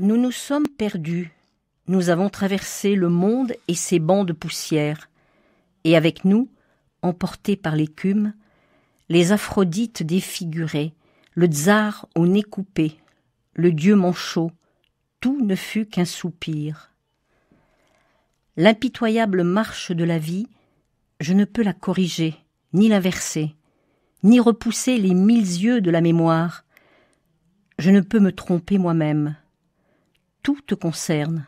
Nous nous sommes perdus. Nous avons traversé le monde et ses bancs de poussière. Et avec nous, emportés par l'écume, les Aphrodites défigurés, le tsar au nez coupé, le dieu manchot, tout ne fut qu'un soupir. L'impitoyable marche de la vie, je ne peux la corriger, ni l'inverser, ni repousser les mille yeux de la mémoire. Je ne peux me tromper moi-même tout te concerne.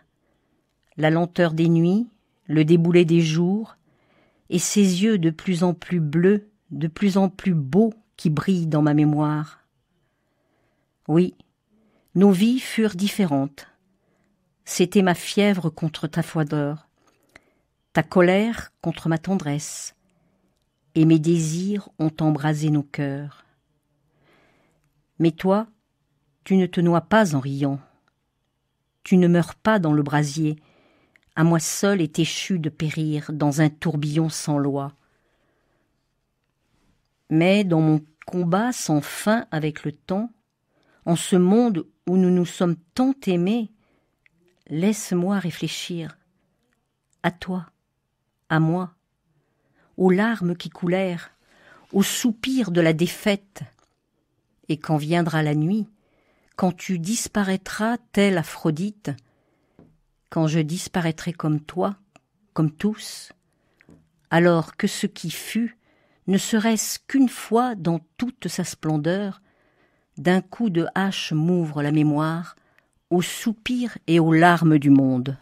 La lenteur des nuits, le déboulet des jours, et ces yeux de plus en plus bleus, de plus en plus beaux qui brillent dans ma mémoire. Oui, nos vies furent différentes. C'était ma fièvre contre ta froideur, ta colère contre ma tendresse, et mes désirs ont embrasé nos cœurs. Mais toi, tu ne te noies pas en riant. Tu ne meurs pas dans le brasier. À moi seul est échu de périr dans un tourbillon sans loi. Mais dans mon combat sans fin avec le temps, en ce monde où nous nous sommes tant aimés, laisse-moi réfléchir. À toi, à moi, aux larmes qui coulèrent, aux soupirs de la défaite. Et quand viendra la nuit, quand tu disparaîtras telle Aphrodite, quand je disparaîtrai comme toi, comme tous, alors que ce qui fut, ne serait-ce qu'une fois dans toute sa splendeur, d'un coup de hache m'ouvre la mémoire, aux soupirs et aux larmes du monde.